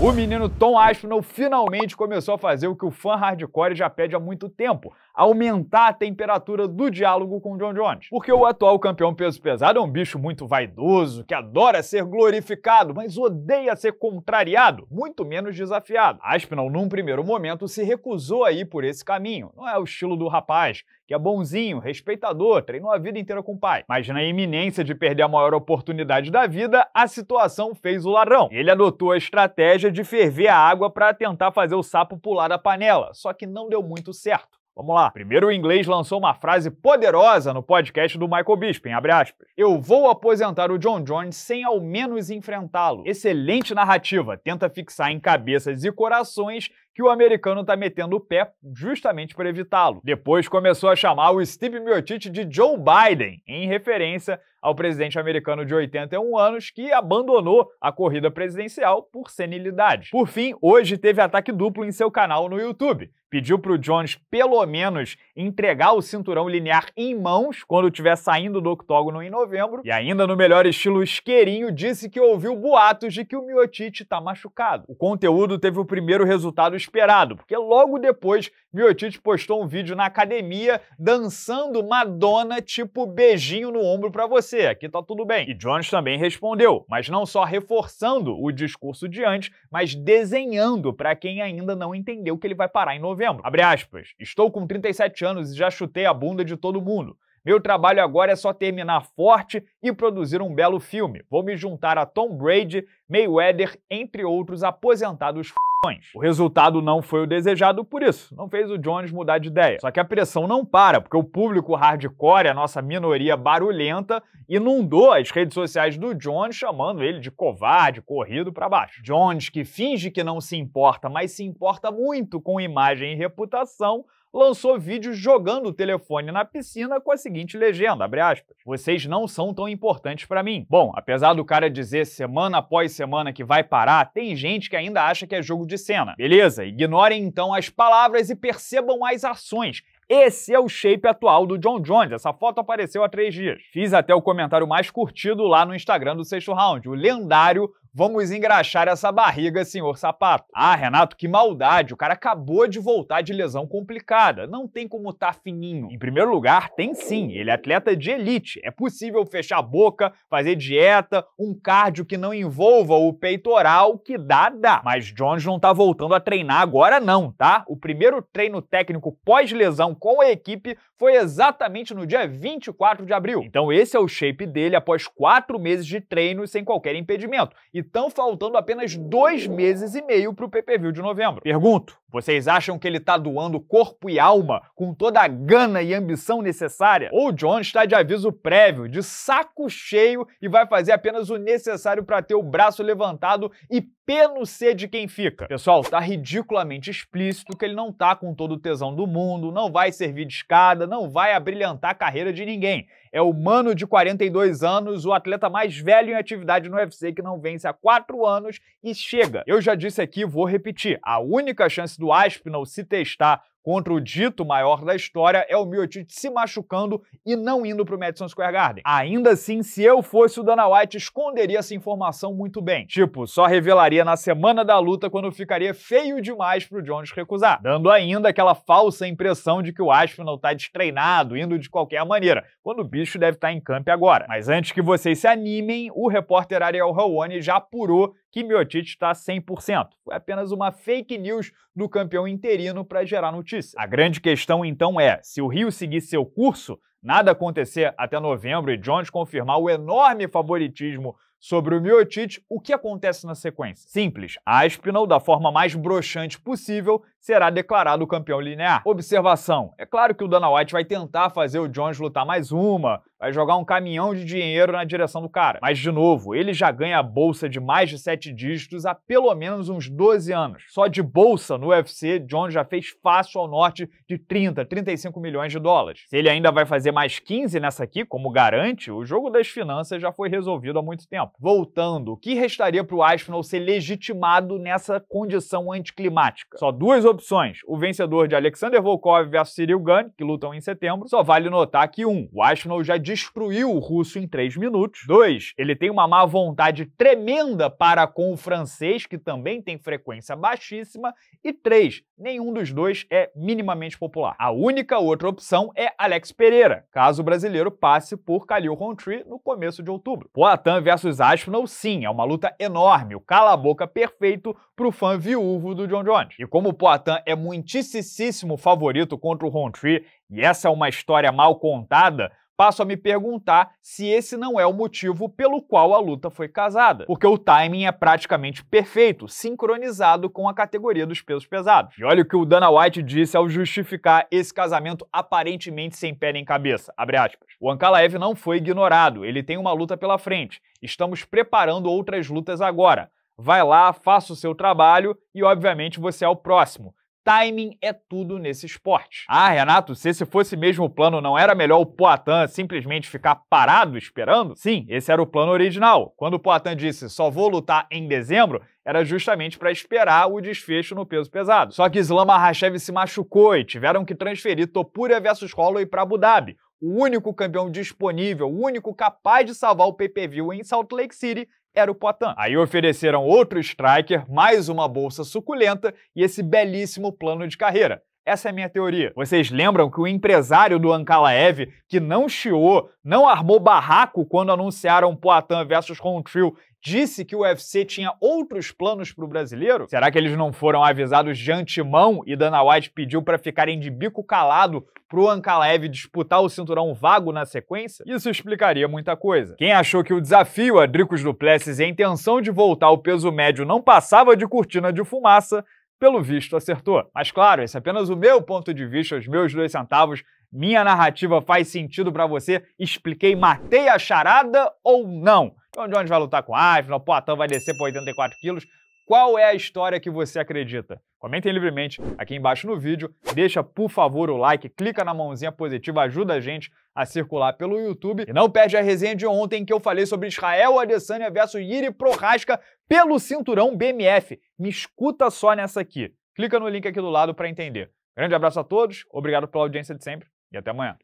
O menino Tom Aspinall finalmente começou a fazer o que o fã hardcore já pede há muito tempo: aumentar a temperatura do diálogo com John Jones. Porque o atual campeão peso pesado é um bicho muito vaidoso, que adora ser glorificado, mas odeia ser contrariado, muito menos desafiado. Aspinall, num primeiro momento, se recusou a ir por esse caminho. Não é o estilo do rapaz, que é bonzinho, respeitador, treinou a vida inteira com o pai. Mas na iminência de perder a maior oportunidade da vida, a situação fez o ladrão. Ele adotou a estratégia de ferver a água para tentar fazer o sapo pular da panela, só que não deu muito certo. Vamos lá. Primeiro, o inglês lançou uma frase poderosa no podcast do Michael Bisping, abre aspas. Eu vou aposentar o John Jones sem ao menos enfrentá-lo. Excelente narrativa, tenta fixar em cabeças e corações que o americano tá metendo o pé justamente para evitá-lo. Depois começou a chamar o Steve Miotic de Joe Biden, em referência ao presidente americano de 81 anos que abandonou a corrida presidencial por senilidade. Por fim, hoje teve ataque duplo em seu canal no YouTube. Pediu para o Jones, pelo menos, entregar o cinturão linear em mãos quando estiver saindo do octógono em novembro. E ainda no melhor estilo isqueirinho, disse que ouviu boatos de que o Miotite está machucado. O conteúdo teve o primeiro resultado esperado, porque logo depois Miotite postou um vídeo na academia dançando Madonna tipo beijinho no ombro para você você, aqui tá tudo bem. E Jones também respondeu, mas não só reforçando o discurso de antes, mas desenhando para quem ainda não entendeu que ele vai parar em novembro. Abre aspas, estou com 37 anos e já chutei a bunda de todo mundo. Meu trabalho agora é só terminar forte e produzir um belo filme. Vou me juntar a Tom Brady, Mayweather, entre outros aposentados o resultado não foi o desejado, por isso, não fez o Jones mudar de ideia. Só que a pressão não para, porque o público hardcore, a nossa minoria barulhenta, inundou as redes sociais do Jones, chamando ele de covarde, corrido para baixo. Jones, que finge que não se importa, mas se importa muito com imagem e reputação, lançou vídeo jogando o telefone na piscina com a seguinte legenda, aspas, Vocês não são tão importantes para mim. Bom, apesar do cara dizer semana após semana que vai parar, tem gente que ainda acha que é jogo de cena. Beleza, ignorem então as palavras e percebam as ações. Esse é o shape atual do John Jones. Essa foto apareceu há três dias. Fiz até o comentário mais curtido lá no Instagram do sexto round, o lendário Vamos engraxar essa barriga, senhor sapato. Ah, Renato, que maldade. O cara acabou de voltar de lesão complicada. Não tem como tá fininho. Em primeiro lugar, tem sim. Ele é atleta de elite. É possível fechar a boca, fazer dieta, um cardio que não envolva o peitoral, que dá, dá. Mas Jones não tá voltando a treinar agora não, tá? O primeiro treino técnico pós-lesão com a equipe foi exatamente no dia 24 de abril. Então esse é o shape dele após quatro meses de treino sem qualquer impedimento. E estão faltando apenas dois meses e meio para o PPV de novembro. Pergunto: vocês acham que ele está doando corpo e alma com toda a gana e ambição necessária? Ou John está de aviso prévio, de saco cheio e vai fazer apenas o necessário para ter o braço levantado e P no C de quem fica? Pessoal, tá ridiculamente explícito que ele não tá com todo o tesão do mundo, não vai servir de escada, não vai abrilhantar a carreira de ninguém. É o mano de 42 anos, o atleta mais velho em atividade no UFC que não vence há 4 anos e chega. Eu já disse aqui, vou repetir, a única chance do Aspinall se testar contra o dito maior da história é o Miocic se machucando e não indo para o Madison Square Garden. Ainda assim, se eu fosse o Dana White, esconderia essa informação muito bem. Tipo, só revelaria na semana da luta quando ficaria feio demais para o Jones recusar, dando ainda aquela falsa impressão de que o Aspinall está destreinado, indo de qualquer maneira, quando o bicho deve estar tá em campo agora. Mas antes que vocês se animem, o repórter Ariel Helwani já apurou que Miotite está 100%. Foi apenas uma fake news do campeão interino para gerar notícia. A grande questão então é, se o Rio seguir seu curso, nada acontecer até novembro e Jones confirmar o enorme favoritismo sobre o Miotic, o que acontece na sequência? Simples, Aspinall, da forma mais broxante possível, será declarado campeão linear. Observação, é claro que o Dana White vai tentar fazer o Jones lutar mais uma, vai jogar um caminhão de dinheiro na direção do cara. Mas, de novo, ele já ganha a bolsa de mais de sete dígitos há pelo menos uns 12 anos. Só de bolsa no UFC, Jones já fez fácil ao norte de 30, 35 milhões de dólares. Se ele ainda vai fazer fazer mais 15 nessa aqui, como garante, o jogo das finanças já foi resolvido há muito tempo. Voltando, o que restaria para o Aspinall ser legitimado nessa condição anticlimática? Só duas opções. O vencedor de Alexander Volkov versus Cyril Gane, que lutam em setembro, só vale notar que, um, o Aspinall já destruiu o russo em três minutos. Dois, ele tem uma má vontade tremenda para com o francês, que também tem frequência baixíssima. E três, nenhum dos dois é minimamente popular. A única outra opção é Alex Pereira caso o brasileiro passe por Khalil Rountree no começo de outubro. Poatan versus Aspinall, sim, é uma luta enorme, o cala-boca perfeito pro fã viúvo do John Jones. E como o Poatan é muitíssimo favorito contra o Rountree, e essa é uma história mal contada, passo a me perguntar se esse não é o motivo pelo qual a luta foi casada, porque o timing é praticamente perfeito, sincronizado com a categoria dos pesos pesados. E olha o que o Dana White disse ao justificar esse casamento aparentemente sem pé nem cabeça. O Ankalaev não foi ignorado, ele tem uma luta pela frente. Estamos preparando outras lutas agora. Vai lá, faça o seu trabalho e, obviamente, você é o próximo. Timing é tudo nesse esporte. Ah, Renato, se esse fosse mesmo o plano, não era melhor o Poitin simplesmente ficar parado esperando? Sim, esse era o plano original. Quando o Poitin disse só vou lutar em dezembro, era justamente para esperar o desfecho no peso pesado. Só que Islam Makhachev se machucou e tiveram que transferir Topuria versus Holloway para Abu Dhabi. O único campeão disponível, o único capaz de salvar o pay-per-view em Salt Lake City, era o Poitin. Aí ofereceram outro striker, mais uma bolsa suculenta e esse belíssimo plano de carreira. Essa é a minha teoria. Vocês lembram que o empresário do Ankalaev, que não chiou, não armou barraco quando anunciaram Poitin versus Rontril disse que o UFC tinha outros planos para o brasileiro? Será que eles não foram avisados de antemão e Dana White pediu para ficarem de bico calado para o Ankalaev disputar o cinturão vago na sequência? Isso explicaria muita coisa. Quem achou que o desafio a Dricos Duplessis e a intenção de voltar ao peso médio não passava de cortina de fumaça, pelo visto acertou. Mas claro, esse é apenas o meu ponto de vista, os meus dois centavos. Minha narrativa faz sentido para você? Expliquei, matei a charada ou não? John Jones vai lutar com a o Poitin vai descer por 84 quilos. Qual é a história que você acredita? Comentem livremente aqui embaixo no vídeo, deixa por favor o like, clica na mãozinha positiva, ajuda a gente a circular pelo YouTube. E não perde a resenha de ontem que eu falei sobre Israel Adesanya versus Yuri Prohaska pelo cinturão BMF. Me escuta só nessa aqui. Clica no link aqui do lado para entender. Grande abraço a todos, obrigado pela audiência de sempre e até amanhã.